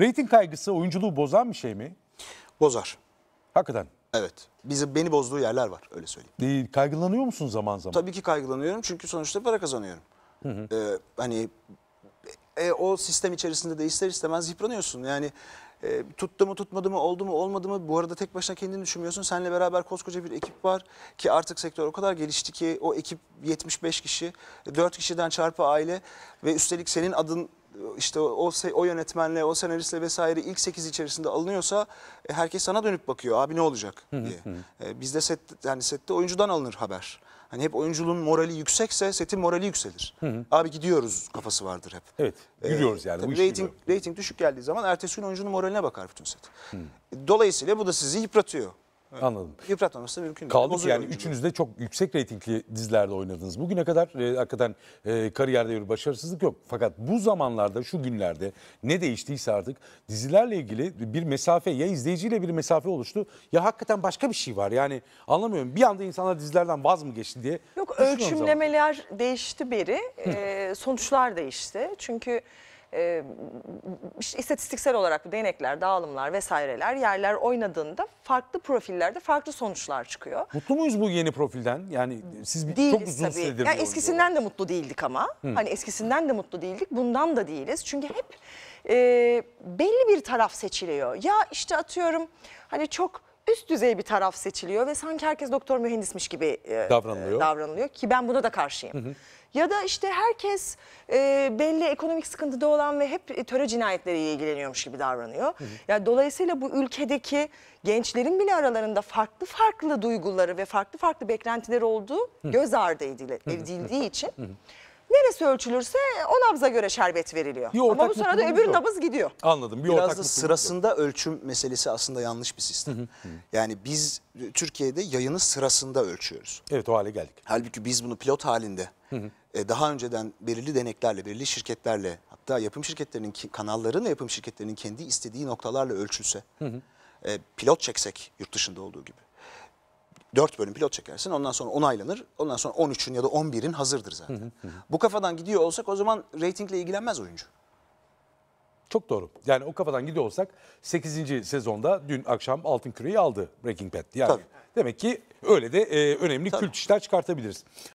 Rating kaygısı oyunculuğu bozan bir şey mi? Bozar. Hakikaten. Evet. Bizi beni bozduğu yerler var öyle söyleyeyim. Değil, kaygılanıyor musun zaman zaman? Tabii ki kaygılanıyorum çünkü sonuçta para kazanıyorum. Hı hı. Ee, hani e, e o sistem içerisinde de ister istemez yıpranıyorsun. Yani e, tuttu mu tutmadı mı oldu mu olmadı mı bu arada tek başına kendini düşünmüyorsun. Seninle beraber koskoca bir ekip var ki artık sektör o kadar gelişti ki o ekip 75 kişi 4 kişiden çarpı aile ve üstelik senin adın işte o, o yönetmenle, o senaristle vesaire ilk 8 içerisinde alınıyorsa e, herkes sana dönüp bakıyor abi ne olacak diye. e, bizde set, yani sette oyuncudan alınır haber. Hani hep oyunculuğun morali yüksekse setin morali yükselir. Abi gidiyoruz kafası vardır hep. Evet yürüyoruz e, yani. Ee, tabii rating, rating düşük geldiği zaman ertesi gün oyuncunun moraline bakar bütün set. Dolayısıyla bu da sizi yıpratıyor. Evet. Anladım. Yıpratmaması mümkün Kaldı değil. Kaldı ki yani üçünüz de çok yüksek reytingli dizilerde oynadınız. Bugüne kadar e, hakikaten e, kariyerde bir başarısızlık yok. Fakat bu zamanlarda şu günlerde ne değiştiyse artık dizilerle ilgili bir mesafe ya izleyiciyle bir mesafe oluştu ya hakikaten başka bir şey var. Yani anlamıyorum bir anda insanlar dizilerden vaz mı geçti diye. Yok ölçümlemeler zaman. değişti beri. E, sonuçlar değişti. Çünkü... E, istatistiksel olarak bu denekler, dağılımlar vesaireler yerler oynadığında farklı profillerde farklı sonuçlar çıkıyor. Mutlu muyuz bu yeni profilden? Yani siz bir, değiliz çok uzun tabii. süredir yani eskisinden de mutlu değildik ama. Hı. Hani eskisinden de mutlu değildik. Bundan da değiliz. Çünkü hep e, belli bir taraf seçiliyor. Ya işte atıyorum hani çok üst düzey bir taraf seçiliyor ve sanki herkes doktor mühendismiş gibi e, e davranılıyor. E, davranılıyor ki ben buna da karşıyım. Hı hı. Ya da işte herkes e, belli ekonomik sıkıntıda olan ve hep e, töre cinayetleriyle ilgileniyormuş gibi davranıyor. Hı hı. Yani dolayısıyla bu ülkedeki gençlerin bile aralarında farklı farklı duyguları ve farklı farklı beklentileri olduğu hı. göz ardı edil edildiği için hı hı. Neresi ölçülürse o nabza göre şerbet veriliyor. Bir ortak Ama bu sırada öbür yok. nabız gidiyor. Anladım. Bir ortak da mutluluk sırasında ölçüm meselesi aslında yanlış bir sistem. Yani biz e, Türkiye'de yayını sırasında ölçüyoruz. Evet o hale geldik. Halbuki biz bunu pilot halinde e, daha önceden belirli deneklerle, belirli şirketlerle hatta yapım şirketlerinin ki- kanalların ve yapım şirketlerinin kendi istediği noktalarla ölçülse e, pilot çeksek yurt dışında olduğu gibi 4 bölüm pilot çekersin ondan sonra onaylanır. Ondan sonra 13'ün ya da 11'in hazırdır zaten. Hı hı Bu kafadan gidiyor olsak o zaman reytingle ilgilenmez oyuncu. Çok doğru. Yani o kafadan gidiyor olsak 8. sezonda dün akşam Altın Küre'yi aldı Breaking Bad. Yani Tabii. demek ki öyle de e, önemli Tabii. kült işler çıkartabiliriz.